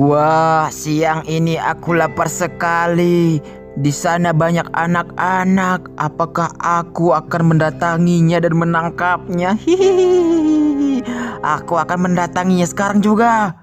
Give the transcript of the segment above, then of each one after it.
Wah, siang ini aku lapar sekali. Di sana banyak anak-anak. Apakah aku akan mendatanginya dan menangkapnya? Hihihi. Aku akan mendatanginya sekarang juga.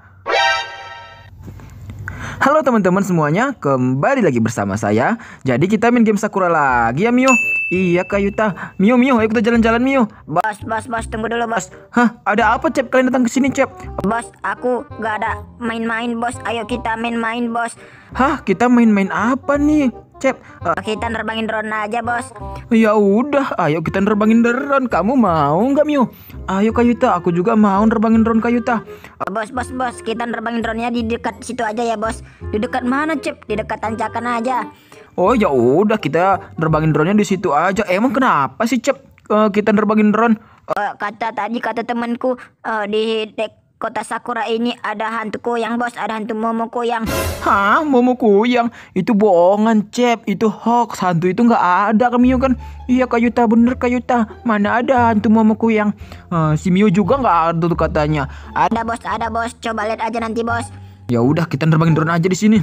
Halo teman-teman semuanya, kembali lagi bersama saya. Jadi kita main game Sakura lagi ya Mio? Iya Kayuta. Mio Mio, ayo kita jalan-jalan Mio. Bos, bos, bos, tunggu dulu bos. Hah, ada apa Cep? Kalian datang ke sini Cep? Bos, aku gak ada main-main bos. Ayo kita main-main bos. Hah, kita main-main apa nih? Cep, uh, kita nerbangin drone aja, Bos. Ya udah, ayo kita nerbangin drone. Kamu mau nggak, mio Ayo Kayuta, aku juga mau nerbangin drone Kayuta. Uh, bos, bos, bos, kita nerbangin drone-nya di dekat situ aja ya, Bos. Di dekat mana, Cep? Di dekat tanjakan aja. Oh, ya udah, kita nerbangin drone-nya di situ aja. Emang kenapa sih, Cep? Uh, kita nerbangin drone. Uh, kata tadi kata temanku uh, di dek Kota Sakura ini ada hantuku yang bos, ada hantu momoku yang. Hah, momoku yang? Itu bohongan, Cep. Itu hoax. Hantu itu nggak ada, Kamiyo kan? Iya, kayuta bener Kayuta. Mana ada hantu momoku yang? Uh, eh, si Mio juga nggak ada tuh katanya. Ada, ada bos, ada bos. Coba lihat aja nanti bos. Ya udah, kita nerbangin drone aja di sini.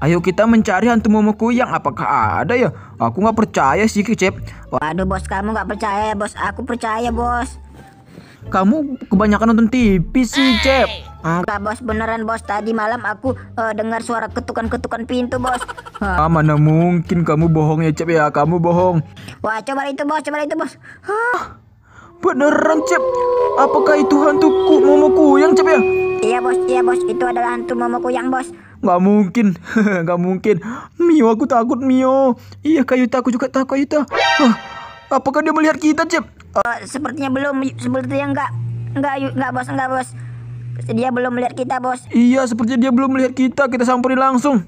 Ayo kita mencari hantu momoku yang apakah ada ya? Aku nggak percaya sih, Cep. Waduh, bos kamu nggak percaya, bos. Aku percaya, bos. Kamu kebanyakan nonton TV sih, Cep. Enggak, Bos. Beneran, Bos. Tadi malam aku uh, dengar suara ketukan-ketukan pintu, Bos. ah, mana mungkin kamu bohong ya, Cep ya. Kamu bohong. Wah, coba itu, Bos. Coba itu, Bos. Hah. Beneran, Cep. Apakah itu hantu ku momoku yang, Cep ya? Iya, Bos. Iya, Bos. Itu adalah hantu momoku yang, Bos. Gak mungkin, gak mungkin. Mio, aku takut, Mio. Iya, Kayuta. Aku juga takut, Kayuta. Hah. Apakah dia melihat kita, Cep? Uh, sepertinya belum, sepertinya enggak. Enggak, yuk, enggak, Bos, enggak, Bos. Dia belum melihat kita, Bos. Iya, sepertinya dia belum melihat kita. Kita samperin langsung.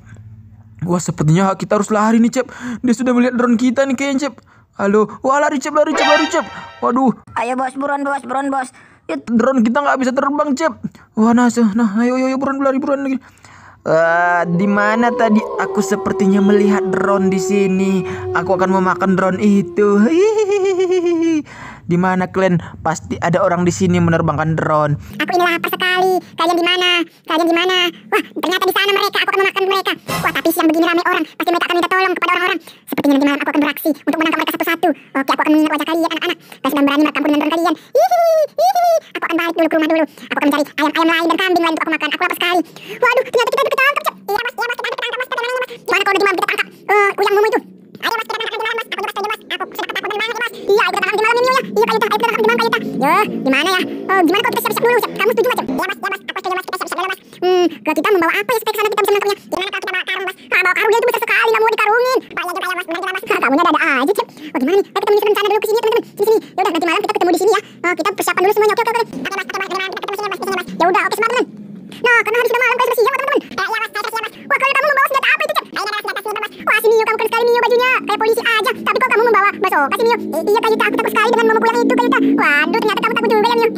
Wah, sepertinya kita harus lari nih, Cep. Dia sudah melihat drone kita nih kayaknya, Cep. Halo, wah lari Cep, lari Cep, lari Cep. Waduh. Ayo, Bos, buruan, Bos, buruan, Bos. Drone kita nggak bisa terbang, Cep. Wah, nah, nah, nah. ayo, ayo, ayo, buruan, lari, buruan lagi. Uh, di mana tadi aku sepertinya melihat drone di sini. Aku akan memakan drone itu di mana kalian? Pasti ada orang di sini menerbangkan drone. Aku ini lapar sekali. Kalian di mana? Kalian di mana? Wah, ternyata di sana mereka. Aku akan memakan mereka. Wah, tapi siang begini ramai orang. Pasti mereka akan minta tolong kepada orang-orang. Sepertinya nanti malam aku akan beraksi untuk menangkap mereka satu-satu. Oke, aku akan mengingat wajah kalian anak-anak. Pasti dan berani makan pun dengan kalian. Hihihi, hihihi. Aku akan balik dulu ke rumah dulu. Aku akan mencari ayam-ayam lain dan kambing lain untuk aku makan. Aku lapar sekali. Waduh, ternyata kita ketangkap. Iya, Mas. Iya, Mas. Kita ketangkap, Mas. Bagaimana ini, Mas? Gimana kalau udah kita tangkap? Oh, gimana ya? Oh, gimana kalau kita siap-siap dulu? Siap. Kamu setuju macam? Iya mas, iya mas, aku setuju mas, kita siap-siap dulu mas. Hmm, kalau kita membawa apa ya supaya kesana kita bisa menangkapnya? Gimana kalau kita bawa karung mas? Kalau bawa karung dia itu besar sekali, nggak mau dikarungin. Pak, iya juga ya, mas, benar gimana, mas. kamu ada Mio. Kasih Mio. I iya Kayuta, aku takut sekali dengan mama pulang itu Kayuta. Waduh, ternyata kamu takut juga ya Mio. Eh,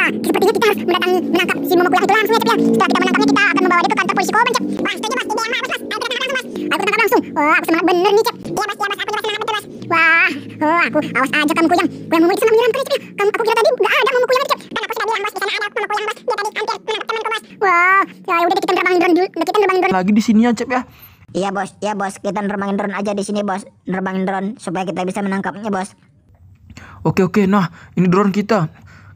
ah, sepertinya kita harus mendatangi menangkap si mama pulang itu langsung ya, Cep ya. Setelah kita menangkapnya, kita akan membawa dia ke kantor polisi Koban, Cep. Wah, setuju mas, ide yang bagus mas. Ayo kita tangkap langsung mas. Aku tangkap langsung. Wah, aku semangat bener nih, Cep. Iya mas, iya mas, aku juga semangat betul mas. Wah, oh aku awas aja kamu kuyang. Kuyang memori sangat menyeramkan, Cep ya. Kamu aku kira tadi nggak ada mama kuyang, Cep. Kan aku sudah bilang bos, di sana ada mama kuyang bos. Dia tadi hampir menangkap temanku Mas. Wah, ya udah kita terbangin drone dulu. Kita terbangin drone. Lagi di sini ya, Cep ya. Iya bos, iya bos, kita nerbangin drone aja di sini bos, nerbangin drone supaya kita bisa menangkapnya bos. Oke oke, nah ini drone kita,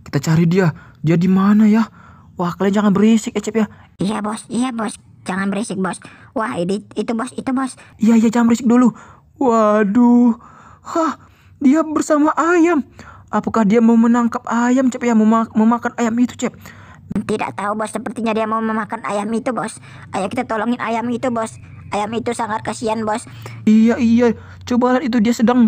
kita cari dia, dia di mana ya? Wah kalian jangan berisik Ecep ya. Iya bos, iya bos, jangan berisik bos. Wah ini itu bos, itu bos. Iya iya jangan berisik dulu. Waduh, hah dia bersama ayam. Apakah dia mau menangkap ayam Cep ya, mau memakan ayam itu Cep? Tidak tahu bos, sepertinya dia mau memakan ayam itu bos. Ayo kita tolongin ayam itu bos. Ayam itu sangat kasihan, Bos. Iya, iya. Coba lihat itu dia sedang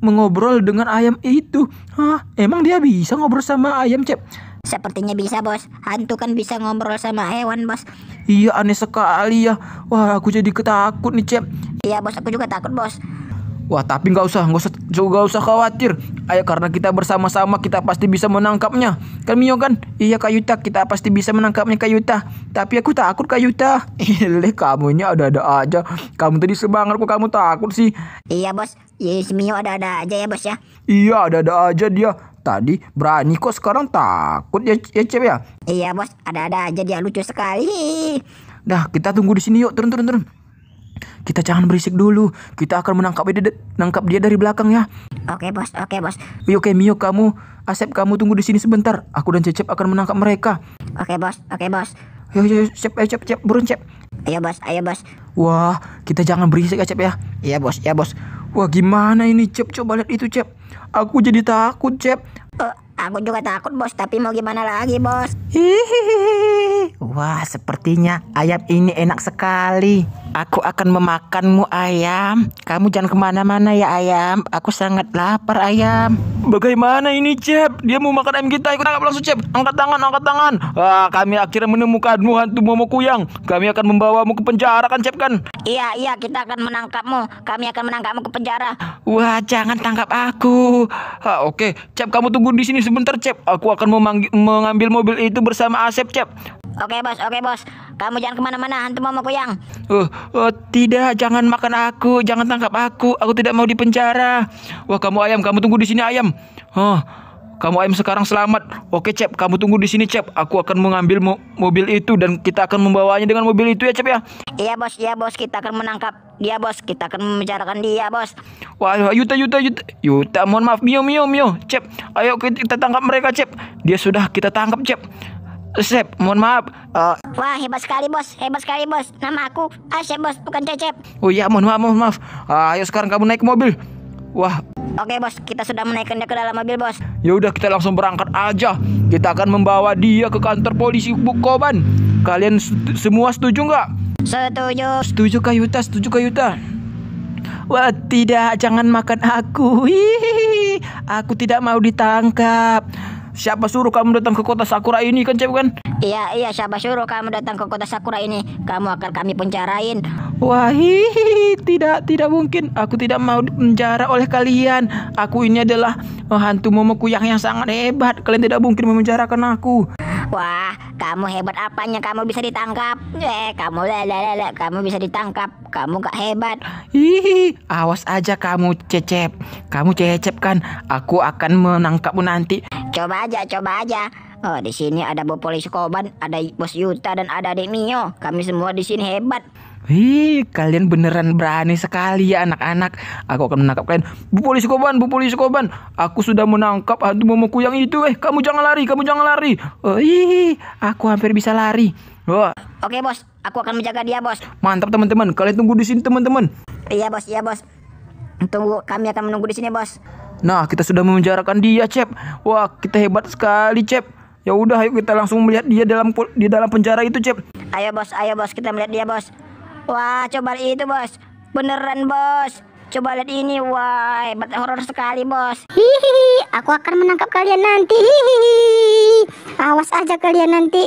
mengobrol dengan ayam itu. Hah, emang dia bisa ngobrol sama ayam, Cep? Sepertinya bisa, Bos. Hantu kan bisa ngobrol sama hewan, Bos. Iya, aneh sekali ya. Wah, aku jadi ketakut nih, Cep. Iya, Bos. Aku juga takut, Bos. Wah tapi nggak usah nggak usah nggak usah khawatir. Ayo karena kita bersama-sama kita pasti bisa menangkapnya. Kan Mio kan? Iya Kak Yuta kita pasti bisa menangkapnya Kak Yuta. Tapi aku takut Kak Yuta. kamu kamunya ada-ada aja. Kamu tadi sebangar kok kamu takut sih. Iya bos. Iya si Mio ada-ada aja ya bos ya. Iya ada-ada aja dia. Tadi berani kok sekarang takut ya, ya cewek ya? Iya bos, ada-ada aja dia lucu sekali. Dah kita tunggu di sini yuk turun turun turun. Kita jangan berisik dulu. Kita akan menangkap dia, nangkap dia dari belakang ya. Oke bos, oke bos. Iya, oke Mio kamu, Asep kamu tunggu di sini sebentar. Aku dan Cecep akan menangkap mereka. Oke bos, oke bos. Ayo, ayo, Cep, ayo, Cep, Cep, burun Cep. Ayo bos, ayo bos. Wah, kita jangan berisik ya Cep ya. Iya bos, iya bos. Wah gimana ini Cep, coba lihat itu Cep. Aku jadi takut Cep. Aku juga takut bos, tapi mau gimana lagi bos? Hihihi. Wah, sepertinya ayam ini enak sekali. Aku akan memakanmu ayam. Kamu jangan kemana-mana ya ayam. Aku sangat lapar ayam. Bagaimana ini Cep? Dia mau makan ayam kita. Ikut tangkap langsung Cep. Angkat tangan, angkat tangan. Wah, kami akhirnya menemukanmu hantu Momo Kuyang. Kami akan membawamu ke penjara kan Cep kan? Iya, iya kita akan menangkapmu. Kami akan menangkapmu ke penjara. Wah, jangan tangkap aku. Ha, oke, okay. Cep kamu tunggu di sini sebentar Cep. Aku akan memanggil, mengambil mobil itu bersama Asep Cep. Oke bos, oke bos. Kamu jangan kemana-mana, hantu mau kuyang. Oh, oh, tidak, jangan makan aku, jangan tangkap aku. Aku tidak mau dipenjara. Wah, kamu ayam, kamu tunggu di sini ayam. Oh, kamu ayam sekarang selamat. Oke, Cep, kamu tunggu di sini, Cep. Aku akan mengambil mo mobil itu dan kita akan membawanya dengan mobil itu ya, Cep ya. Iya, Bos. Iya, Bos. Kita akan menangkap dia, Bos. Kita akan membicarakan dia, Bos. Wah, ayo, Yuta, Yuta, Yuta. Yuta, mohon maaf. Mio, Mio, Mio. Cep, ayo kita tangkap mereka, Cep. Dia sudah kita tangkap, Cep. Sep, mohon maaf. Uh, Wah, hebat sekali bos, hebat sekali bos. Nama aku Asep bos, bukan Cecep. Oh iya, mohon maaf, mohon maaf. Uh, ayo sekarang kamu naik mobil. Wah. Oke bos, kita sudah menaikkan dia ke dalam mobil bos. Ya udah kita langsung berangkat aja. Kita akan membawa dia ke kantor polisi Bukoban. Kalian setu semua setuju nggak? Setuju. Setuju Kayuta, setuju Kayuta. Wah tidak, jangan makan aku. Hihihi. Aku tidak mau ditangkap. Siapa suruh kamu datang ke kota Sakura ini kan cewek kan? Iya iya siapa suruh kamu datang ke kota Sakura ini? Kamu akan kami penjarain. Wah tidak tidak mungkin. Aku tidak mau penjara oleh kalian. Aku ini adalah hantu momokuyang yang sangat hebat. Kalian tidak mungkin memenjarakan aku. Wah, kamu hebat apanya kamu bisa ditangkap? Eh, kamu lelele, kamu bisa ditangkap. Kamu gak hebat. Hihi, awas aja kamu cecep. Kamu cecep kan, aku akan menangkapmu nanti. Coba aja, coba aja. Oh, di sini ada Bu polisi Koban, ada Bos Yuta dan ada Adik Mio. Kami semua di sini hebat. Wih, kalian beneran berani sekali ya anak-anak. Aku akan menangkap kalian. Bu polisi koban, bu polisi koban. Aku sudah menangkap hantu momoku yang itu. Eh, kamu jangan lari, kamu jangan lari. Oh, eh, ih, aku hampir bisa lari. Wah. Oke, Bos. Aku akan menjaga dia, Bos. Mantap, teman-teman. Kalian tunggu di sini, teman-teman. Iya, Bos. Iya, Bos. Tunggu, kami akan menunggu di sini, Bos. Nah, kita sudah memenjarakan dia, Cep. Wah, kita hebat sekali, Cep. Ya udah, ayo kita langsung melihat dia dalam di dalam penjara itu, Cep. Ayo, Bos. Ayo, Bos. Kita melihat dia, Bos. Wah, coba itu, Bos. Beneran, Bos. Coba lihat ini, wah, hebat horor sekali, Bos. Hihihi, aku akan menangkap kalian nanti. Hihihi. Awas aja kalian nanti.